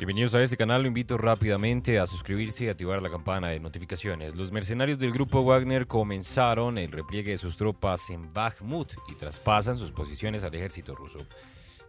Bienvenidos a este canal, lo invito rápidamente a suscribirse y activar la campana de notificaciones. Los mercenarios del grupo Wagner comenzaron el repliegue de sus tropas en Bakhmut y traspasan sus posiciones al ejército ruso.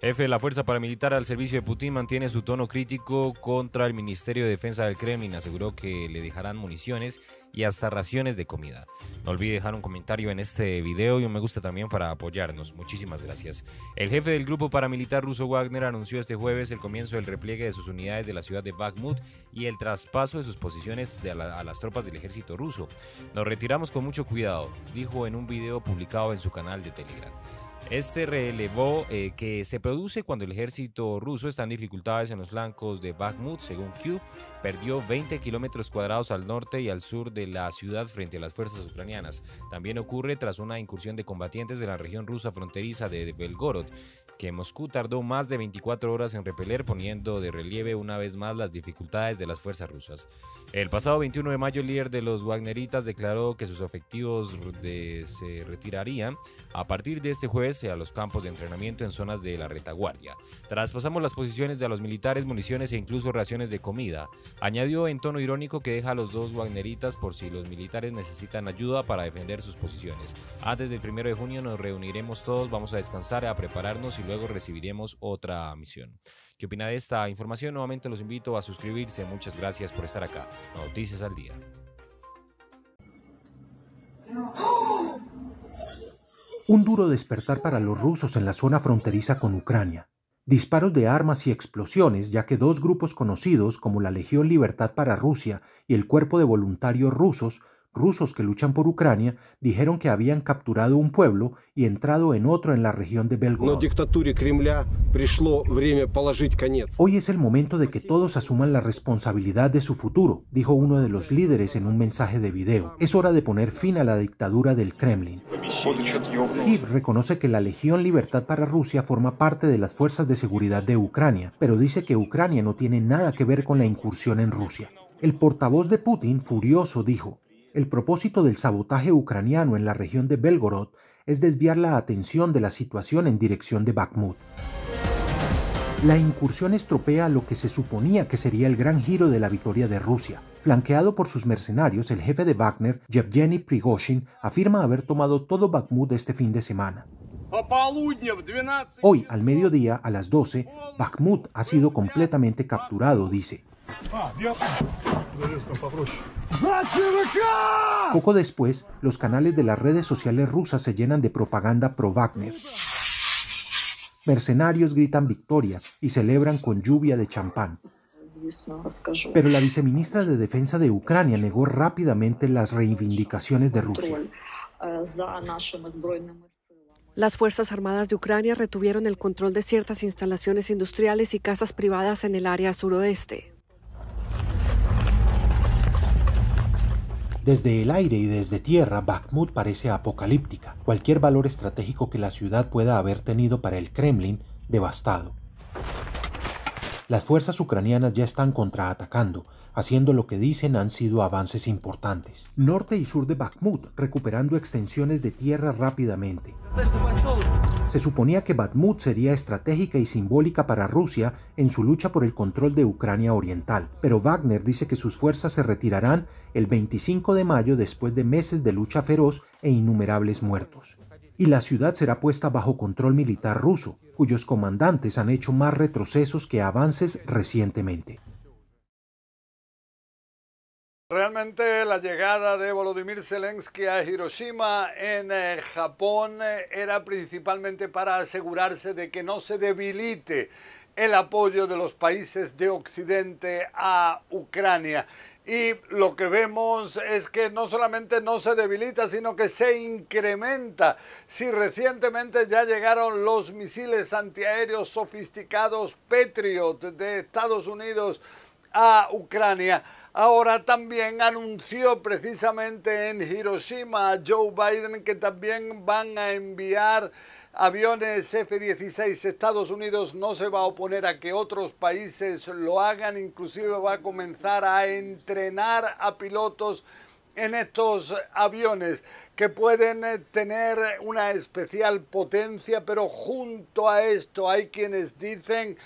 Jefe de la Fuerza Paramilitar al servicio de Putin mantiene su tono crítico contra el Ministerio de Defensa del Kremlin. Aseguró que le dejarán municiones y hasta raciones de comida. No olvide dejar un comentario en este video y un me gusta también para apoyarnos. Muchísimas gracias. El jefe del grupo paramilitar ruso Wagner anunció este jueves el comienzo del repliegue de sus unidades de la ciudad de Bakhmut y el traspaso de sus posiciones a las tropas del ejército ruso. Nos retiramos con mucho cuidado, dijo en un video publicado en su canal de Telegram. Este relevó eh, que se produce cuando el ejército ruso está en dificultades en los flancos de Bakhmut, según Q, perdió 20 kilómetros cuadrados al norte y al sur de la ciudad frente a las fuerzas ucranianas. También ocurre tras una incursión de combatientes de la región rusa fronteriza de Belgorod. Moscú tardó más de 24 horas en repeler, poniendo de relieve una vez más las dificultades de las fuerzas rusas. El pasado 21 de mayo, el líder de los Wagneritas declaró que sus efectivos se retirarían a partir de este jueves a los campos de entrenamiento en zonas de la retaguardia. Traspasamos las posiciones de los militares, municiones e incluso raciones de comida. Añadió en tono irónico que deja a los dos Wagneritas por si los militares necesitan ayuda para defender sus posiciones. Antes del 1 de junio nos reuniremos todos, vamos a descansar, a prepararnos y luego recibiremos otra misión. ¿Qué opina de esta información? Nuevamente los invito a suscribirse. Muchas gracias por estar acá. Noticias al día. Un duro despertar para los rusos en la zona fronteriza con Ucrania. Disparos de armas y explosiones, ya que dos grupos conocidos como la Legión Libertad para Rusia y el Cuerpo de Voluntarios Rusos rusos que luchan por Ucrania dijeron que habían capturado un pueblo y entrado en otro en la región de Belgorod. Hoy es el momento de que todos asuman la responsabilidad de su futuro, dijo uno de los líderes en un mensaje de video. Es hora de poner fin a la dictadura del Kremlin. Kiev reconoce que la Legión Libertad para Rusia forma parte de las fuerzas de seguridad de Ucrania, pero dice que Ucrania no tiene nada que ver con la incursión en Rusia. El portavoz de Putin, furioso, dijo, el propósito del sabotaje ucraniano en la región de Belgorod es desviar la atención de la situación en dirección de Bakhmut. La incursión estropea lo que se suponía que sería el gran giro de la victoria de Rusia. Flanqueado por sus mercenarios, el jefe de Wagner, Yevgeny Prigozhin, afirma haber tomado todo Bakhmut este fin de semana. Hoy, al mediodía, a las 12, Bakhmut ha sido completamente capturado, dice. Poco después, los canales de las redes sociales rusas se llenan de propaganda pro-Wagner. Mercenarios gritan victoria y celebran con lluvia de champán. Pero la viceministra de Defensa de Ucrania negó rápidamente las reivindicaciones de Rusia. Las Fuerzas Armadas de Ucrania retuvieron el control de ciertas instalaciones industriales y casas privadas en el área suroeste. Desde el aire y desde tierra, Bakhmut parece apocalíptica, cualquier valor estratégico que la ciudad pueda haber tenido para el Kremlin devastado. Las fuerzas ucranianas ya están contraatacando, haciendo lo que dicen han sido avances importantes. Norte y sur de Bakhmut, recuperando extensiones de tierra rápidamente. Se suponía que Batmut sería estratégica y simbólica para Rusia en su lucha por el control de Ucrania Oriental, pero Wagner dice que sus fuerzas se retirarán el 25 de mayo después de meses de lucha feroz e innumerables muertos. Y la ciudad será puesta bajo control militar ruso, cuyos comandantes han hecho más retrocesos que avances recientemente. Realmente la llegada de Volodymyr Zelensky a Hiroshima en eh, Japón eh, era principalmente para asegurarse de que no se debilite el apoyo de los países de Occidente a Ucrania. Y lo que vemos es que no solamente no se debilita, sino que se incrementa. Si recientemente ya llegaron los misiles antiaéreos sofisticados Patriot de Estados Unidos a Ucrania, Ahora también anunció precisamente en Hiroshima a Joe Biden que también van a enviar aviones F-16. Estados Unidos no se va a oponer a que otros países lo hagan, inclusive va a comenzar a entrenar a pilotos en estos aviones que pueden eh, tener una especial potencia, pero junto a esto hay quienes dicen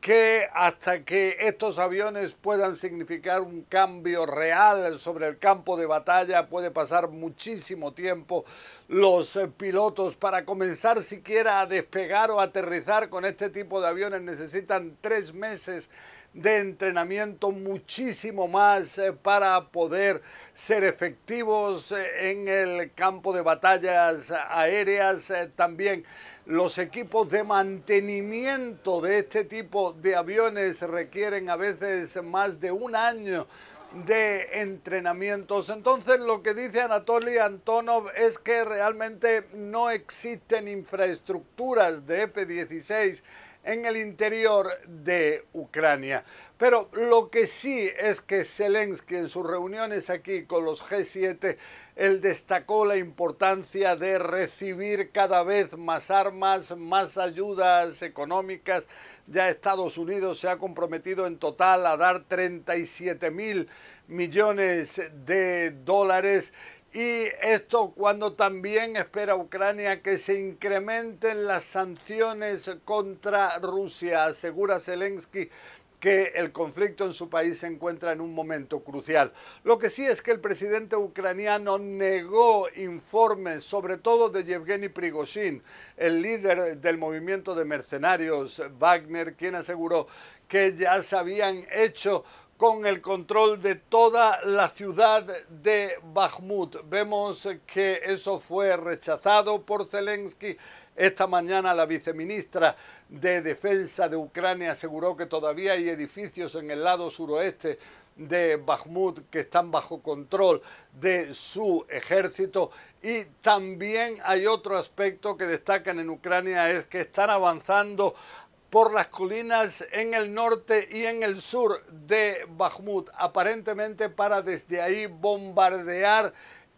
que hasta que estos aviones puedan significar un cambio real sobre el campo de batalla puede pasar muchísimo tiempo, los eh, pilotos para comenzar siquiera a despegar o aterrizar con este tipo de aviones necesitan tres meses de entrenamiento muchísimo más eh, para poder ser efectivos eh, en el campo de batallas aéreas. también los equipos de mantenimiento de este tipo de aviones requieren a veces más de un año de entrenamientos. Entonces lo que dice Anatoly Antonov es que realmente no existen infraestructuras de F-16 en el interior de Ucrania. Pero lo que sí es que Zelensky en sus reuniones aquí con los G7, él destacó la importancia de recibir cada vez más armas, más ayudas económicas, ya Estados Unidos se ha comprometido en total a dar 37 mil millones de dólares y esto cuando también espera Ucrania que se incrementen las sanciones contra Rusia, asegura Zelensky que el conflicto en su país se encuentra en un momento crucial. Lo que sí es que el presidente ucraniano negó informes, sobre todo de Yevgeny Prigozhin, el líder del movimiento de mercenarios Wagner, quien aseguró que ya se habían hecho con el control de toda la ciudad de Bakhmut. Vemos que eso fue rechazado por Zelensky esta mañana la viceministra de Defensa de Ucrania aseguró que todavía hay edificios en el lado suroeste de Bakhmut que están bajo control de su ejército y también hay otro aspecto que destacan en Ucrania es que están avanzando por las colinas en el norte y en el sur de Bakhmut, aparentemente para desde ahí bombardear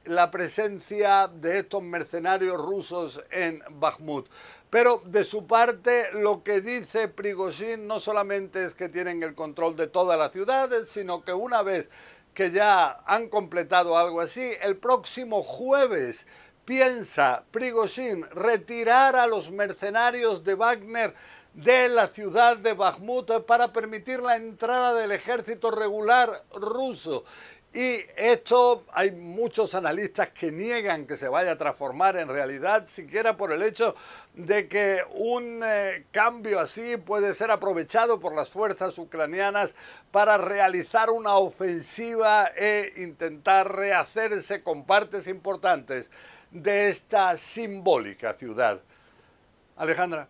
la presencia de estos mercenarios rusos en Bakhmut. Pero de su parte, lo que dice Prigozhin no solamente es que tienen el control de todas las ciudades, sino que una vez que ya han completado algo así, el próximo jueves piensa Prigozhin retirar a los mercenarios de Wagner de la ciudad de Bakhmut para permitir la entrada del ejército regular ruso. Y esto hay muchos analistas que niegan que se vaya a transformar en realidad, siquiera por el hecho de que un eh, cambio así puede ser aprovechado por las fuerzas ucranianas para realizar una ofensiva e intentar rehacerse con partes importantes de esta simbólica ciudad. Alejandra.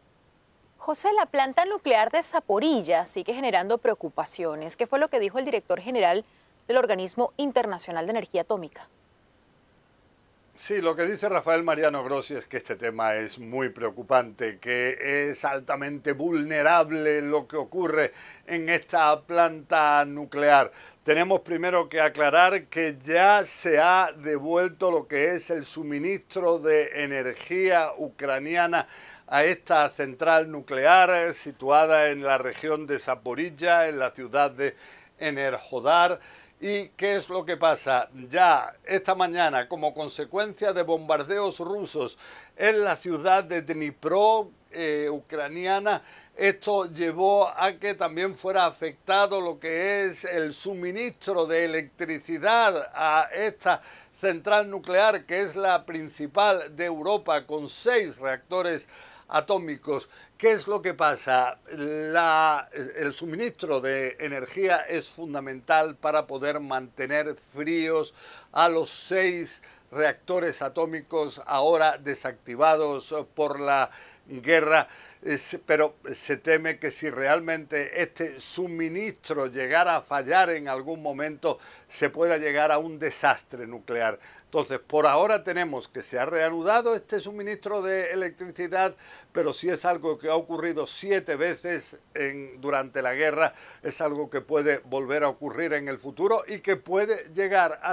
José, la planta nuclear de Zaporilla sigue generando preocupaciones. que fue lo que dijo el director general? del Organismo Internacional de Energía Atómica. Sí, lo que dice Rafael Mariano Grossi es que este tema es muy preocupante, que es altamente vulnerable lo que ocurre en esta planta nuclear. Tenemos primero que aclarar que ya se ha devuelto lo que es el suministro de energía ucraniana a esta central nuclear eh, situada en la región de Zaporilla, en la ciudad de Enerhodar... ¿Y qué es lo que pasa? Ya esta mañana, como consecuencia de bombardeos rusos en la ciudad de Dnipro, eh, ucraniana, esto llevó a que también fuera afectado lo que es el suministro de electricidad a esta central nuclear, que es la principal de Europa, con seis reactores atómicos. ¿Qué es lo que pasa? La, el suministro de energía es fundamental para poder mantener fríos a los seis reactores atómicos ahora desactivados por la guerra, pero se teme que si realmente este suministro llegara a fallar en algún momento, se pueda llegar a un desastre nuclear. Entonces, por ahora tenemos que se ha reanudado este suministro de electricidad, pero si es algo que ha ocurrido siete veces en, durante la guerra, es algo que puede volver a ocurrir en el futuro y que puede llegar a